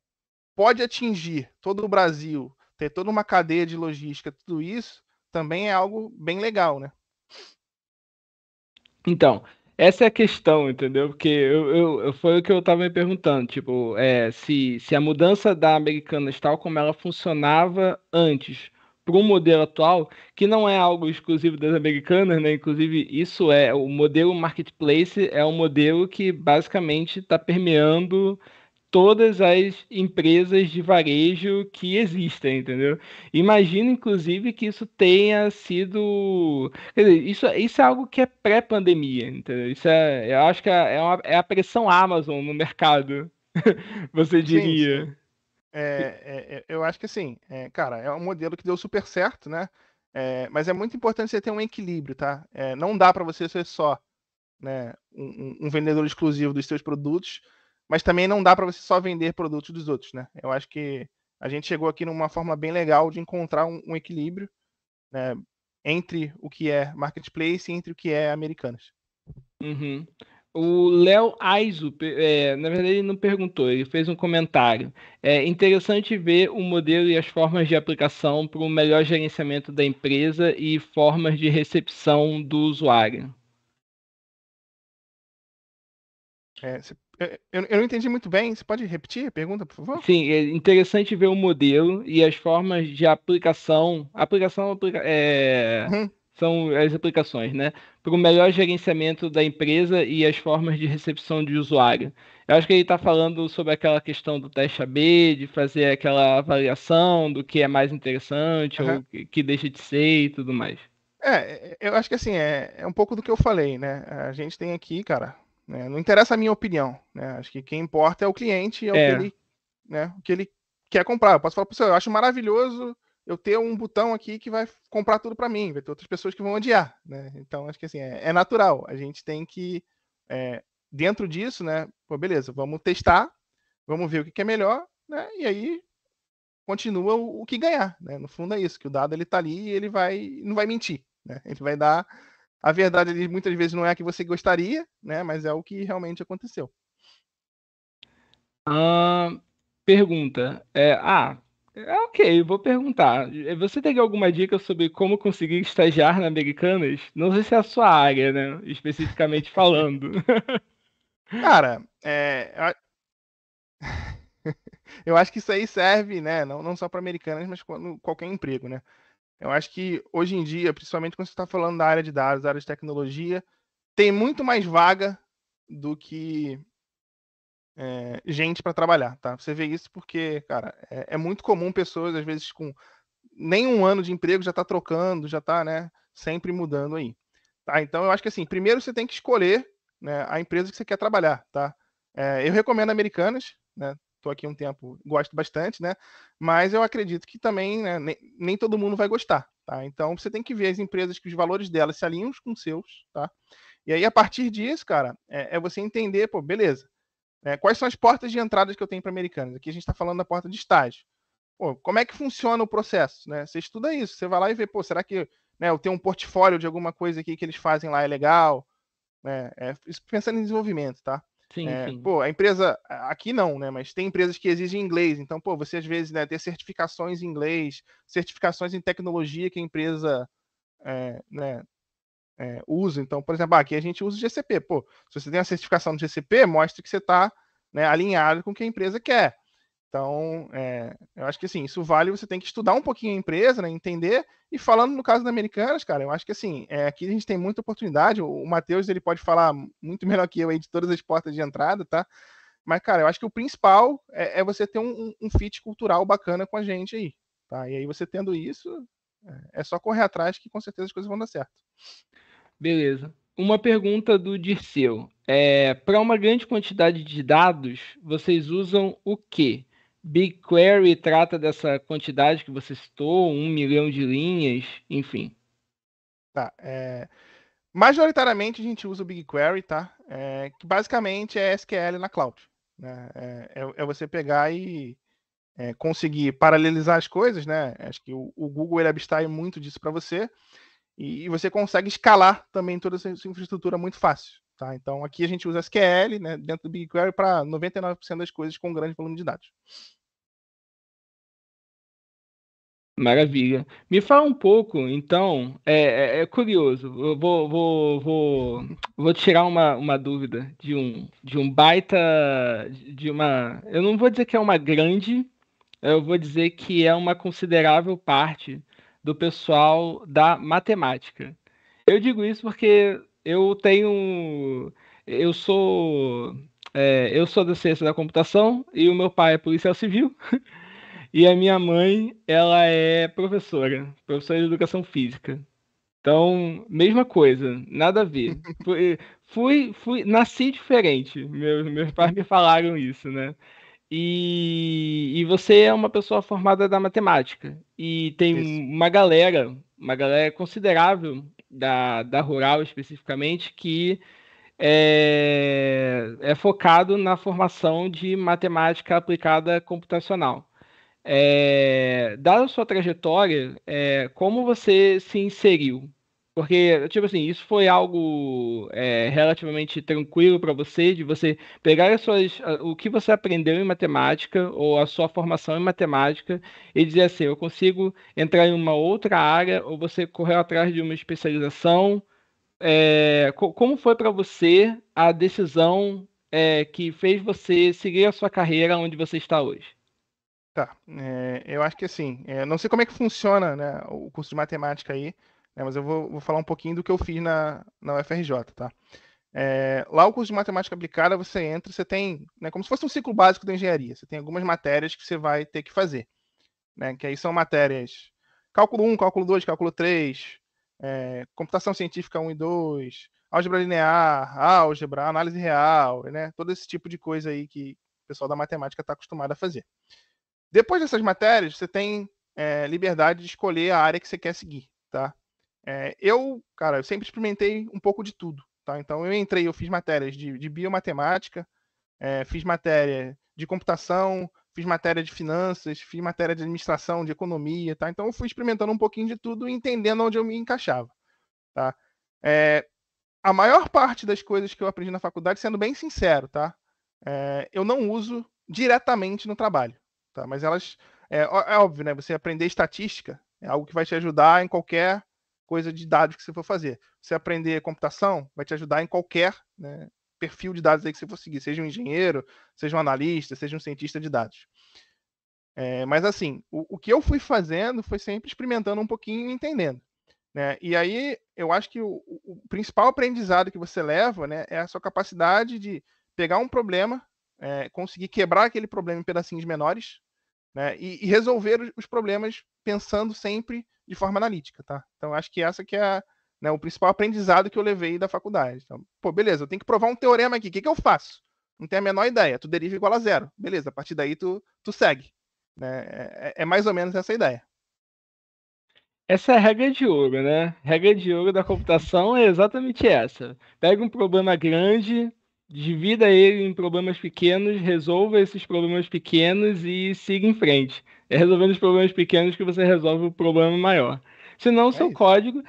pode atingir todo o Brasil, ter toda uma cadeia de logística, tudo isso, também é algo bem legal, né? Então, essa é a questão, entendeu? Porque eu, eu, eu foi o que eu estava me perguntando, tipo, é, se, se a mudança da Americanas tal como ela funcionava antes para o modelo atual, que não é algo exclusivo das americanas, né? Inclusive, isso é o modelo marketplace, é um modelo que basicamente está permeando todas as empresas de varejo que existem, entendeu? Imagino, inclusive, que isso tenha sido. Dizer, isso, isso é algo que é pré-pandemia, entendeu? Isso é, eu acho que é, é uma, é a pressão Amazon no mercado, [LAUGHS] você diria. sim. É, é, é, eu acho que assim, é, cara, é um modelo que deu super certo, né? É, mas é muito importante você ter um equilíbrio, tá? É, não dá para você ser só né, um, um, vendedor exclusivo dos seus produtos, mas também não dá para você só vender produtos dos outros, né? Eu acho que a gente chegou aqui numa forma bem legal de encontrar um, um equilíbrio né, entre o que é marketplace e entre o que é americanas. Uhum. O Léo Aizo, é, na verdade, ele não perguntou, ele fez um comentário. É interessante ver o modelo e as formas de aplicação para o melhor gerenciamento da empresa e formas de recepção do usuário. É, é eu, eu, não entendi muito bem. Você pode repetir a pergunta, por favor? Sim, é interessante ver o modelo e as formas de aplicação. Aplicação. Aplica, é... Uhum são as aplicações, né? Para o melhor gerenciamento da empresa e as formas de recepção de usuário. Eu acho que ele está falando sobre aquela questão do teste AB, de fazer aquela avaliação do que é mais interessante uhum. ou que deixa de ser e tudo mais. É, eu acho que assim, é, é um pouco do que eu falei, né? A gente tem aqui, cara, né? não interessa a minha opinião, né? Acho que quem importa é o cliente, é, é. O, que é. ele, né? o que ele quer comprar. Eu posso falar para você, eu acho maravilhoso eu ter um botão aqui que vai comprar tudo para mim, vai ter outras pessoas que vão odiar, né? Então acho que assim é, é natural. A gente tem que é, dentro disso, né? Pô, beleza, vamos testar, vamos ver o que, que é melhor, né? E aí continua o, o, que ganhar, né? No fundo é isso, que o dado ele tá ali e ele vai não vai mentir, né? Ele vai dar a verdade ele muitas vezes não é a que você gostaria, né? Mas é o que realmente aconteceu. Uh, pergunta. É, ah, é, ok, vou perguntar. É, você tem alguma dica sobre como conseguir estagiar na Americanas? Não sei se é a sua área, né? Especificamente falando. [LAUGHS] Cara, é... [LAUGHS] eu acho que isso aí serve, né? Não, não só para Americanas, mas qualquer emprego, né? Eu acho que hoje em dia, principalmente quando você está falando da área de dados, da área de tecnologia, tem muito mais vaga do que é, gente para trabalhar, tá? Você vê isso porque, cara, é, é, muito comum pessoas, às vezes, com nem um ano de emprego já tá trocando, já tá, né, sempre mudando aí. Tá? Então, eu acho que assim, primeiro você tem que escolher né, a empresa que você quer trabalhar, tá? É, eu recomendo Americanas, né? Tô aqui um tempo, gosto bastante, né? Mas eu acredito que também né, nem, nem todo mundo vai gostar, tá? Então você tem que ver as empresas que os valores delas se alinham com os seus, tá? E aí a partir disso, cara, é, é você entender, pô, beleza. Né, quais são as portas de entrada que eu tenho para americanos Aqui a gente está falando da porta de estágio. Pô, como é que funciona o processo? Né? Você estuda isso, você vai lá e vê, pô, será que né, eu tenho um portfólio de alguma coisa aqui que eles fazem lá é legal? né é, pensando em desenvolvimento, tá? Sim, é, sim. Pô, a empresa, aqui não, né? Mas tem empresas que exigem inglês. Então, pô, você às vezes né, ter certificações em inglês, certificações em tecnologia que a empresa é, né, é, uso. Então, por exemplo, ah, aqui a gente usa o GCP. Pô, se você tem a certificação do GCP, mostre que você está né, alinhado com o que a empresa quer. Então, é, eu acho que assim, isso vale, você tem que estudar um pouquinho a empresa, né, entender. E falando no caso da Americanas, cara, eu acho que assim, é, aqui a gente tem muita oportunidade. O, o Matheus, ele pode falar muito [LAUGHS] melhor que eu aí de todas as portas de entrada, tá? Mas, cara, eu acho que o principal é, é você ter um, um, um, fit cultural bacana com a gente aí, tá? E aí você tendo isso, é, é só correr atrás que com certeza as coisas vão dar certo. Beleza. Uma pergunta do Dirceu. É, Para uma grande quantidade de dados, vocês usam o quê? BigQuery trata dessa quantidade que você citou, um milhão de linhas, enfim. Tá. É... Majoritariamente a gente usa o BigQuery, tá? É, que basicamente é SQL na cloud. Né? É, é, é você pegar e é, conseguir paralelizar as coisas, né? Acho que o, o Google ele abstrai muito disso para você. E, e você consegue escalar também toda essa infraestrutura muito fácil. Tá? Então aqui a gente usa SQL né, dentro do BigQuery para 99% das coisas com grande volume de dados. Maravilha. Me fala um pouco, então, é, é, é curioso, eu vou, vou, vou, vou tirar uma, uma dúvida de um, de um baita, de uma, eu não vou dizer que é uma grande, eu vou dizer que é uma considerável parte do pessoal da matemática. Eu digo isso porque eu tenho. Eu sou. É, eu sou da ciência da computação e o meu pai é policial civil. [LAUGHS] e a minha mãe, ela é professora, professora de educação física. Então, mesma coisa, nada a ver. [LAUGHS] Fui, fui, fui nasci diferente. Meus, meus pais me falaram isso, né? E, e você é uma pessoa formada da matemática. E tem Isso. uma galera, uma galera considerável da, da rural especificamente, que é, é focado na formação de matemática aplicada computacional. É, dada a sua trajetória, é, como você se inseriu porque, tipo assim, isso foi algo é, relativamente tranquilo para você, de você pegar as suas, o que você aprendeu em matemática ou a sua formação em matemática e dizer assim: eu consigo entrar em uma outra área, ou você correu atrás de uma especialização. É, como foi para você a decisão é, que fez você seguir a sua carreira onde você está hoje? Tá, é, eu acho que assim, é, não sei como é que funciona né, o curso de matemática aí. É, mas eu vou, vou, falar um pouquinho do que eu fiz na, na UFRJ, tá? É, lá o curso de matemática aplicada, você entra, você tem, né, como se fosse um ciclo básico da engenharia, você tem algumas matérias que você vai ter que fazer, né, que aí são matérias cálculo 1, cálculo 2, cálculo 3, é, computação científica 1 e 2, álgebra linear, álgebra, análise real, né, todo esse tipo de coisa aí que o pessoal da matemática está acostumado a fazer. Depois dessas matérias, você tem é, liberdade de escolher a área que você quer seguir, tá? É, eu, cara, eu sempre experimentei um pouco de tudo, tá? Então eu entrei, eu fiz matérias de, de biomatemática, é, fiz matéria de computação, fiz matéria de finanças, fiz matéria de administração, de economia, tá? Então eu fui experimentando um pouquinho de tudo e entendendo onde eu me encaixava, tá? É, a maior parte das coisas que eu aprendi na faculdade, sendo bem sincero, tá? É, eu não uso diretamente no trabalho, tá? Mas elas, é, é, óbvio, né? Você aprender estatística é algo que vai te ajudar em qualquer coisa de dados que você for fazer. Você aprender computação vai te ajudar em qualquer né, perfil de dados aí que você for seguir, seja um engenheiro, seja um analista, seja um cientista de dados. É, mas assim, o, o, que eu fui fazendo foi sempre experimentando um pouquinho e entendendo. Né? E aí eu acho que o, o, principal aprendizado que você leva né, é a sua capacidade de pegar um problema, é, conseguir quebrar aquele problema em pedacinhos menores, né? E, e, resolver os problemas pensando sempre de forma analítica, tá? Então acho que essa que é a, né, o principal aprendizado que eu levei da faculdade. Então, pô, beleza, eu tenho que provar um teorema aqui. O que, que eu faço? Não tenho a menor ideia. Tu deriva igual a zero. Beleza, a partir daí tu, tu segue. Né? É, é, é mais ou menos essa ideia. Essa é a regra de ouro, né? regra de ouro da computação é exatamente essa. Pega um problema grande, divida ele em problemas pequenos, resolva esses problemas pequenos e siga em frente. É resolvendo os problemas pequenos que você resolve o problema maior. não é seu isso. código,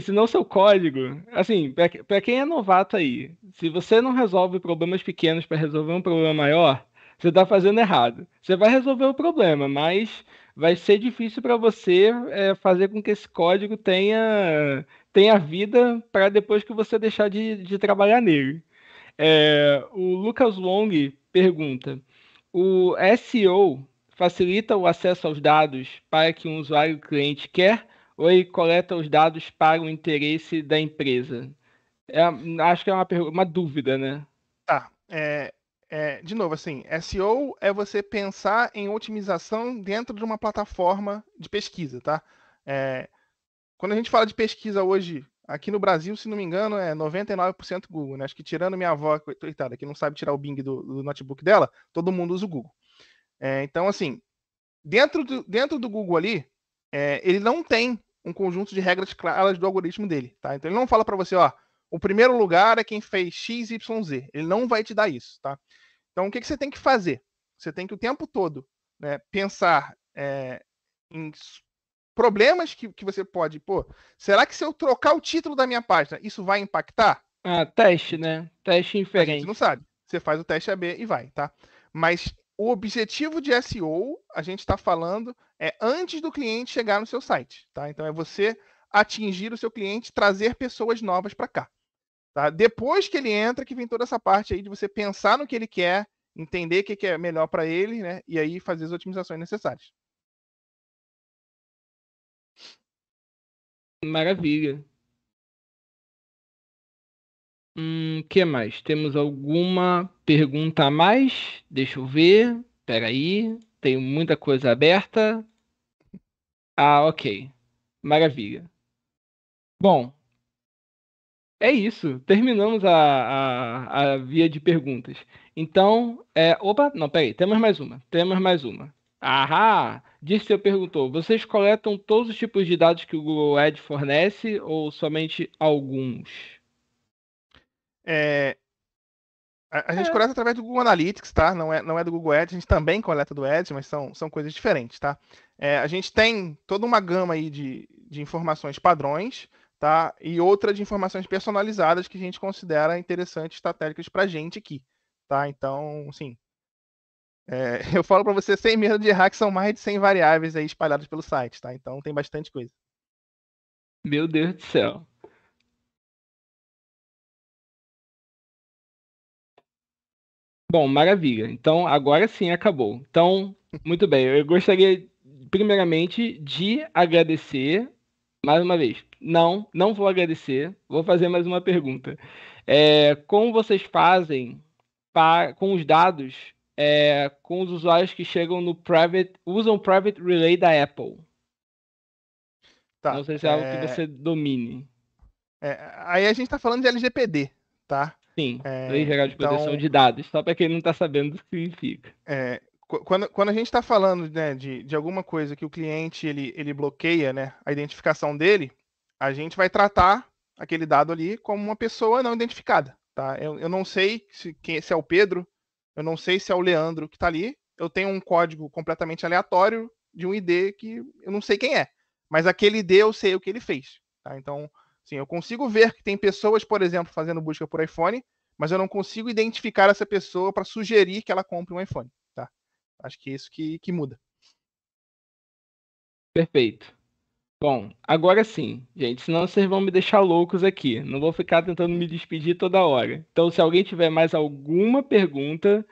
se não seu código, assim, para quem é novato aí, se você não resolve problemas pequenos para resolver um problema maior, você está fazendo errado. Você vai resolver o problema, mas vai ser difícil para você é, fazer com que esse código tenha tenha vida para depois que você deixar de, de trabalhar nele. É, o Lucas Long pergunta: o SEO facilita o acesso aos dados para que um usuário cliente quer ou ele coleta os dados para o interesse da empresa? É, acho que é uma, uma dúvida, né? Tá. É, é, de novo, assim, SEO é você pensar em otimização dentro de uma plataforma de pesquisa, tá? É, quando a gente fala de pesquisa hoje Aqui no Brasil, se não me engano, é 99% Google, né? Acho que tirando minha avó, coitada, que não sabe tirar o Bing do, do notebook dela, todo mundo usa o Google. É, então, assim, dentro do, dentro do Google ali, é, ele não tem um conjunto de regras claras do algoritmo dele, tá? Então ele não fala para você, ó, o primeiro lugar é quem fez x, y, z. Ele não vai te dar isso, tá? Então o que, que você tem que fazer? Você tem que o tempo todo né, pensar é, em problemas que, que você pode, pô, será que se eu trocar o título da minha página, isso vai impactar? Ah, teste, né? Teste inferente. A gente não sabe. Você faz o teste AB e vai, tá? Mas o objetivo de SEO, a gente está falando, é antes do cliente chegar no seu site, tá? Então é você atingir o seu cliente, trazer pessoas novas para cá. Tá? Depois que ele entra, que vem toda essa parte aí de você pensar no que ele quer, entender o que é melhor para ele, né? E aí fazer as otimizações necessárias. Maravilha. Hum, que mais? Temos alguma pergunta a mais? Deixa eu ver. Peraí, tenho muita coisa aberta. Ah, ok. Maravilha. Bom, é isso. Terminamos a, a, a via de perguntas. Então, é... opa, não, peraí, temos mais uma. Temos mais uma. Ah, disse eu perguntou: vocês coletam todos os tipos de dados que o Google Ads fornece ou somente alguns? É, a, é. gente coleta através do Google Analytics, tá? Não é, não é do Google Ads, a gente também coleta do Ads, mas são, são coisas diferentes, tá? É, a gente tem toda uma gama aí de, de informações padrões, tá? E outra de informações personalizadas que a gente considera interessantes, estratégicas para a gente aqui, tá? Então, sim, é, [LAUGHS] eu falo para você sem medo de errar que são mais de 100 variáveis aí espalhadas pelo site, tá? Então tem bastante coisa. Meu Deus do céu. Bom, maravilha. Então agora sim acabou. Então, muito bem. Eu gostaria primeiramente de agradecer mais uma vez. Não, não vou agradecer. Vou fazer mais uma pergunta. É, como vocês fazem para, com os dados é, com os usuários que chegam no private, usam private relay da Apple. Tá, Não sei se é algo que é, você domine. É, aí a gente está falando de LGPD, tá? Sim, é, Lei Geral de Proteção então, de Dados, só para quem não está sabendo o que significa. É, quando, quando a gente está falando né, de, de alguma coisa que o cliente ele, ele bloqueia né, a identificação dele, a gente vai tratar aquele dado ali como uma pessoa não identificada. Tá? Eu, eu não sei se, quem, se é o Pedro, eu não sei se é o Leandro que está ali. Eu tenho um código completamente aleatório de um ID que eu não sei quem é. Mas aquele ID eu sei o que ele fez. Tá? Então, sim, eu consigo ver que tem pessoas, por exemplo, fazendo busca por iPhone, mas eu não consigo identificar essa pessoa para sugerir que ela compre um iPhone. Tá? Acho que é isso que, que muda. Perfeito. Bom, agora sim, gente, senão vocês vão me deixar loucos aqui. Não vou ficar tentando me despedir toda hora. Então, se alguém tiver mais alguma pergunta,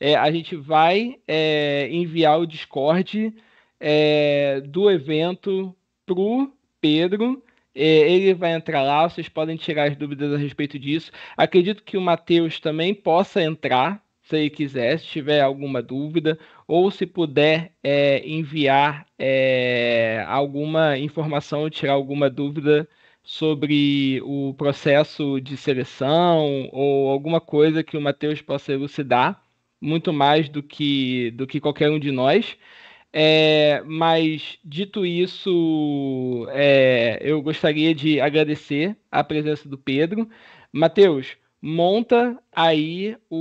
é, a gente vai é, enviar o Discord é, do evento pro Pedro. É, ele vai entrar lá, vocês podem tirar as dúvidas a respeito disso. Acredito que o Matheus também possa entrar se quiser, se tiver alguma dúvida, ou se puder é, enviar é, alguma informação, tirar alguma dúvida sobre o processo de seleção ou alguma coisa que o Matheus possa elucidar, muito mais do que, do que qualquer um de nós. É, mas, dito isso, é, eu gostaria de agradecer a presença do Pedro. Matheus, monta aí o,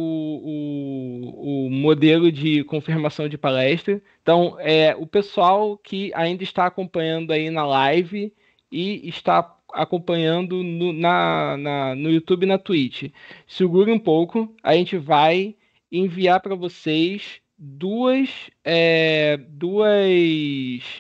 o, o, modelo de confirmação de palestra. Então, é, o pessoal que ainda está acompanhando aí na live e está acompanhando no, na, na, no YouTube e na Twitch, segure um pouco, a gente vai enviar para vocês duas, é, duas,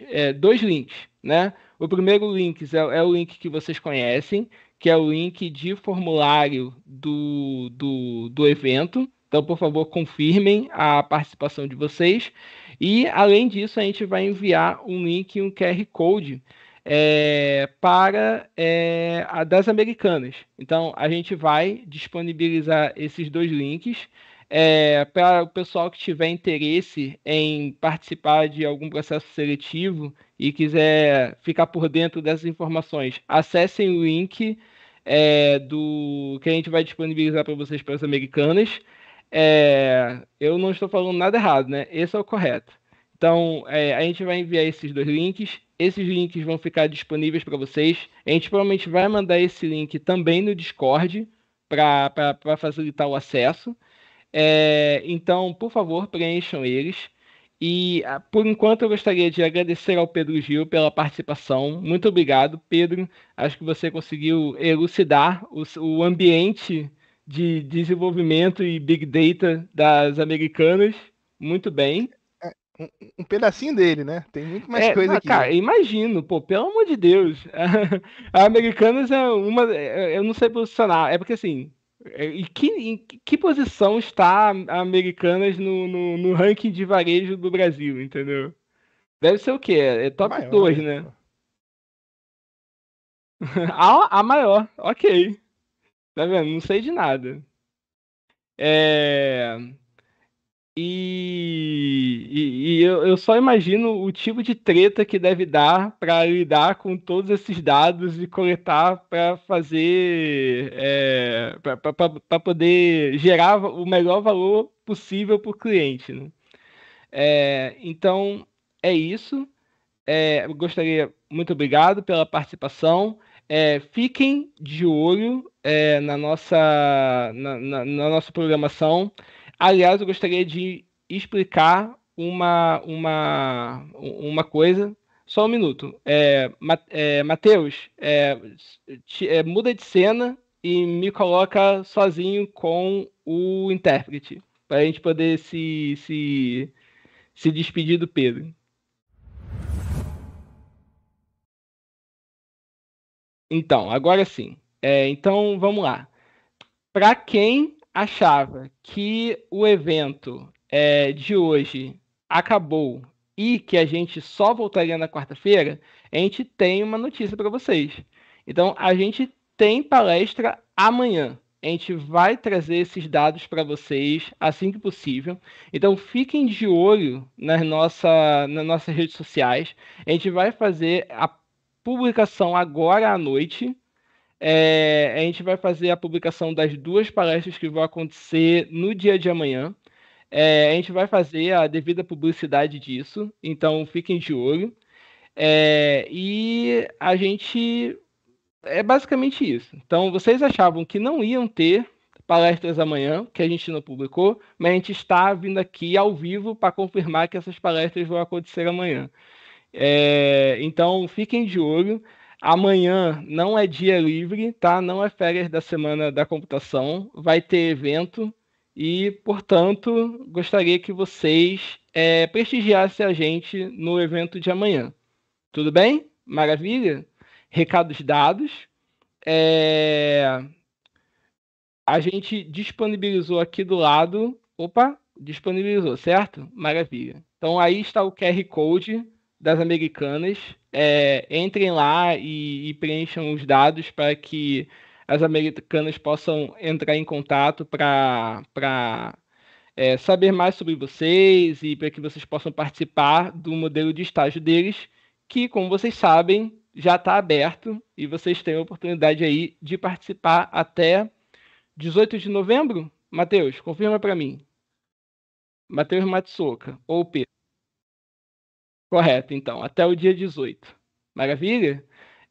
é, dois links, né? O primeiro link é, é o link que vocês conhecem, que é o link de formulário do, do, do evento. Então, por favor, confirmem a participação de vocês. E, além disso, a gente vai enviar um link e um QR Code é, para é, a das Americanas. Então, a gente vai disponibilizar esses dois links é, para o pessoal que tiver interesse em participar de algum processo seletivo e quiser ficar por dentro dessas informações, acessem o link é, do que a gente vai disponibilizar para vocês para as americanas. É, eu não estou falando nada errado, né? Esse é o correto. Então, é, a gente vai enviar esses dois links. Esses links vão ficar disponíveis para vocês. A gente provavelmente vai mandar esse link também no Discord para facilitar o acesso. É, então, por favor, preencham eles. E ah, por enquanto eu gostaria de agradecer ao Pedro Gil pela participação. Muito obrigado, Pedro. Acho que você conseguiu elucidar o, o ambiente de desenvolvimento e big data das americanas. Muito bem. É, um, um pedacinho dele, né? Tem muito mais é, coisa aqui. Cara, imagino, pô, pelo amor de Deus. [LAUGHS] A Americanas é uma. É, eu não sei posicionar. É porque assim, é, e que, em que posição está a Americanas no, no, no, ranking de varejo do Brasil, entendeu? Deve ser o quê? É, é top 2, né? né? [LAUGHS] a, a maior, ok. Tá vendo? Não sei de nada. É... E, e, e eu, eu, só imagino o tipo de treta que deve dar para lidar com todos esses dados e coletar para fazer. É, eh, para poder gerar o melhor valor possível para o cliente. Né? É, então, é isso. É, gostaria, muito obrigado pela participação. É, fiquem de olho é, na, nossa, na, na, na nossa programação. Aliás, eu gostaria de explicar uma, uma, uma coisa. Só um minuto. É, é Matheus, é, é, muda de cena e me coloca sozinho com o intérprete. Para a gente poder se, se, se despedir do Pedro. Então, agora sim. É, então, vamos lá. Para quem achava que o evento é, de hoje acabou e que a gente só voltaria na quarta-feira, a gente tem uma notícia para vocês. Então, a gente tem palestra amanhã. A gente vai trazer esses dados para vocês assim que possível. Então fiquem de olho nas, nossa, nas nossas redes sociais. A gente vai fazer a publicação agora à noite é, a gente vai fazer a publicação das duas palestras que vão acontecer no dia de amanhã. É, a gente vai fazer a devida publicidade disso, então fiquem de olho. É, e a gente. É basicamente isso. Então, vocês achavam que não iam ter palestras amanhã, que a gente não publicou, mas a gente está vindo aqui ao vivo para confirmar que essas palestras vão acontecer amanhã. É, então, fiquem de olho. Amanhã não é dia livre, tá? Não é férias da semana da computação, vai ter evento e, portanto, gostaria que vocês é, prestigiassem a gente no evento de amanhã. Tudo bem? Maravilha? Recados dados. É... A gente disponibilizou aqui do lado. Opa, disponibilizou, certo? Maravilha. Então aí está o QR Code das americanas. É, entrem lá e, e preencham os dados para que as americanas possam entrar em contato para é, saber mais sobre vocês e para que vocês possam participar do modelo de estágio deles, que, como vocês sabem, já está aberto e vocês têm a oportunidade aí de participar até 18 de novembro. Matheus, confirma para mim. Matheus Matsuoka, ou Pedro. Correto, então, até o dia 18. Maravilha?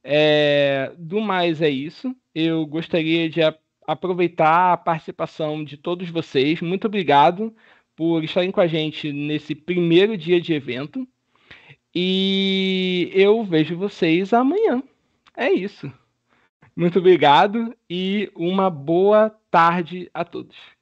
É, do mais é isso. Eu gostaria de aproveitar a participação de todos vocês. Muito obrigado por estarem com a gente nesse primeiro dia de evento. E eu vejo vocês amanhã. É isso. Muito obrigado e uma boa tarde a todos.